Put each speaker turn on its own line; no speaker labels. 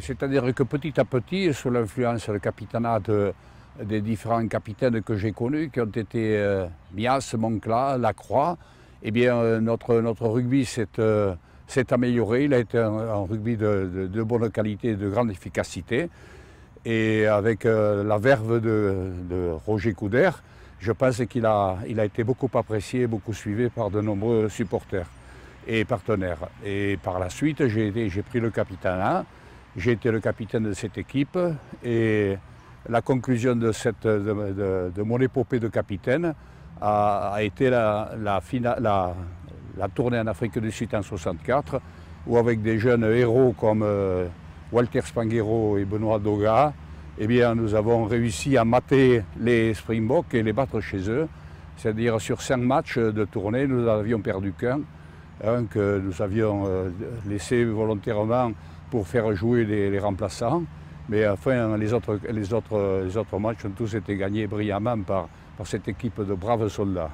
C'est-à-dire que petit à petit, sous l'influence du capitanat des différents capitaines que j'ai connus, qui ont été euh, Mias, Moncla, Lacroix, eh bien, euh, notre, notre rugby euh, s'est amélioré. Il a été un, rugby de, de, bonne qualité, de grande efficacité. Et avec la verve de, Roger Couder, je pense qu'il a, il a été beaucoup apprécié, beaucoup suivi par de nombreux supporters et partenaires. Et par la suite, j'ai pris le capitanat. J'ai été le capitaine de cette équipe et la conclusion de, mon épopée de capitaine a, été la, tournée en Afrique du Sud en 64 où avec des jeunes héros comme euh, Walter Spanghero et Benoît Doga, eh bien, nous avons réussi à mater les Springboks et les battre chez eux. C'est-à-dire sur cinq matchs de tournée, nous n'avions perdu qu'un, que nous avions euh, laissé volontairement pour faire jouer les, remplaçants. Mais enfin, les autres, les, autres, matchs ont tous été gagnés brillamment par cette équipe de braves soldats.